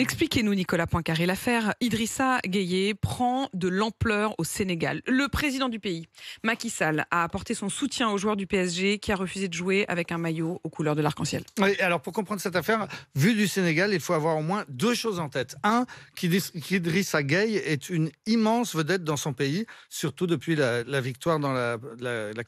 Expliquez-nous, Nicolas Poincaré, l'affaire Idrissa Gueye prend de l'ampleur au Sénégal. Le président du pays, Macky Sall, a apporté son soutien aux joueurs du PSG qui a refusé de jouer avec un maillot aux couleurs de l'arc-en-ciel. Oui, alors pour comprendre cette affaire, vu du Sénégal, il faut avoir au moins deux choses en tête. Un, qu'Idrissa Gueye est une immense vedette dans son pays, surtout depuis la, victoire dans la,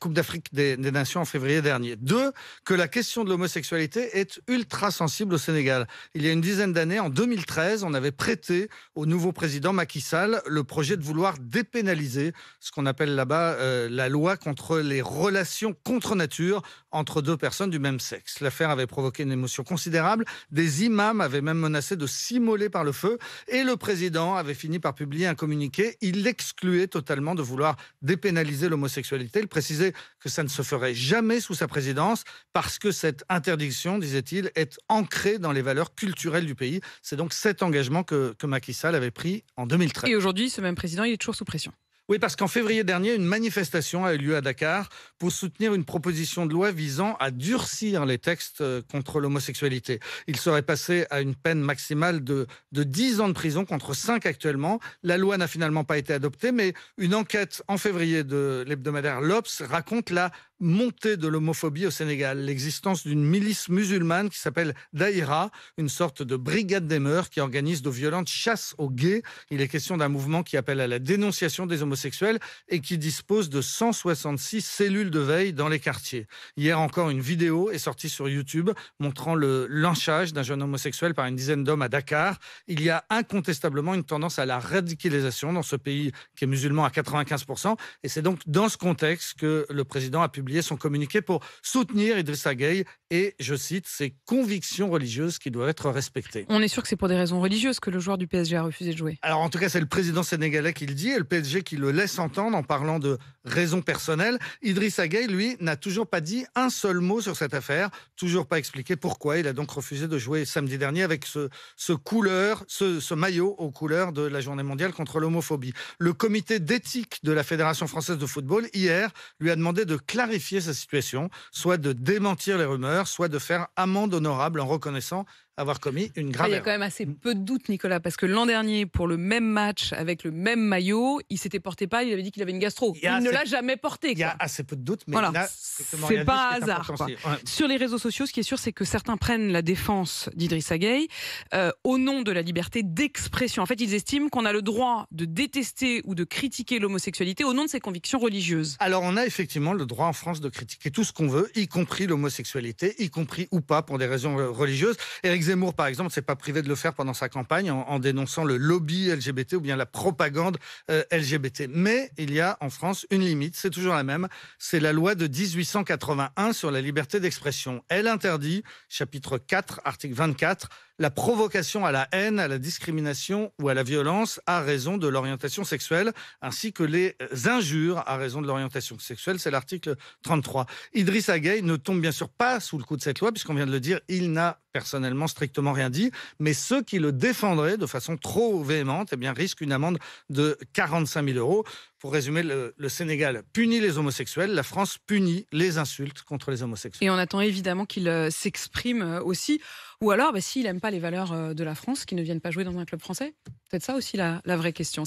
Coupe d'Afrique des, Nations en février dernier. Deux, que la question de l'homosexualité est ultra sensible au Sénégal. Il y a une dizaine d'années, en 2000 on avait prêté au nouveau président Macky Sall le projet de vouloir dépénaliser ce qu'on appelle là-bas euh, la loi contre les relations contre nature entre deux personnes du même sexe. L'affaire avait provoqué une émotion considérable. Des imams avaient même menacé de s'immoler par le feu. Et le président avait fini par publier un communiqué. Il excluait totalement de vouloir dépénaliser l'homosexualité. Il précisait que ça ne se ferait jamais sous sa présidence parce que cette interdiction, disait-il, est ancrée dans les valeurs culturelles du pays. C'est donc cet engagement que, Macky Sall avait pris en 2013. Et aujourd'hui, ce même président, il est toujours sous pression. Oui, parce qu'en février dernier, une manifestation a eu lieu à Dakar pour soutenir une proposition de loi visant à durcir les textes euh, contre l'homosexualité. Il serait passé à une peine maximale de, de 10 ans de prison contre 5 actuellement. La loi n'a finalement pas été adoptée, mais une enquête en février de l'hebdomadaire L'Obs raconte la montée de l'homophobie au Sénégal, l'existence d'une milice musulmane qui s'appelle Daïra, une sorte de brigade des mœurs qui organise de violentes chasses aux gays. Il est question d'un mouvement qui appelle à la dénonciation des homosexuels et qui dispose de 166 cellules de veille dans les quartiers. Hier encore, une vidéo est sortie sur YouTube montrant le lynchage d'un jeune homosexuel par une dizaine d'hommes à Dakar. Il y a incontestablement une tendance à la radicalisation dans ce pays qui est musulman à 95%. Et c'est donc dans ce contexte que le président a publié sont son communiqué pour soutenir Idrissa Gueye et, je cite, ces convictions religieuses qui doivent être respectées. On est sûr que c'est pour des raisons religieuses que le joueur du PSG a refusé de jouer. Alors en tout cas, c'est le président sénégalais qui le dit et le PSG qui le laisse entendre en parlant de raisons personnelles. Idriss Gueye, lui, n'a toujours pas dit un seul mot sur cette affaire, toujours pas expliqué pourquoi. Il a donc refusé de jouer samedi dernier avec ce, ce couleur, ce maillot aux couleurs de la journée mondiale contre l'homophobie. Le comité d'éthique de la Fédération française de football, hier, lui a demandé de clarifier sa situation, soit de démentir les rumeurs, soit de faire amende honorable en reconnaissant avoir commis une grave Il y a quand même assez mm. peu de doutes, Nicolas, parce que l'an dernier, pour le même match, avec le même maillot, il s'était porté pas, il avait dit qu'il avait une gastro. Il, ne l'a jamais porté. Il y a assez peu de doutes, mais voilà. n'est c'est pas un hasard. Sur les réseaux sociaux, ce qui est sûr, c'est que certains prennent la défense d'Idrissa Gueye euh, au nom de la liberté d'expression. En fait, ils estiment qu'on a le droit de détester ou de critiquer l'homosexualité au nom de ses convictions religieuses. Alors, on a effectivement le droit en France de critiquer tout ce qu'on veut, y compris l'homosexualité, y compris ou pas pour des raisons euh, religieuses. Zemmour, par exemple, s'est pas privé de le faire pendant sa campagne en, dénonçant le lobby LGBT ou bien la propagande euh, LGBT. Mais il y a en France une limite, c'est toujours la même, c'est la loi de 1881 sur la liberté d'expression. Elle interdit, chapitre 4, article 24, la provocation à la haine, à la discrimination ou à la violence à raison de l'orientation sexuelle, ainsi que les injures à raison de l'orientation sexuelle. C'est l'article 33. Idriss Agueil ne tombe bien sûr pas sous le coup de cette loi, puisqu'on vient de le dire, il n'a personnellement strictement rien dit, mais ceux qui le défendraient de façon trop véhémente eh bien, risquent une amende de 45 000 euros pour résumer, le, Sénégal punit les homosexuels, la France punit les insultes contre les homosexuels. Et on attend évidemment qu'il euh, s'exprime euh, aussi. Ou alors, bah, s'il n'aime pas les valeurs euh, de la France, qu'il ne vienne pas jouer dans un club français. Peut-être ça aussi la, la vraie question.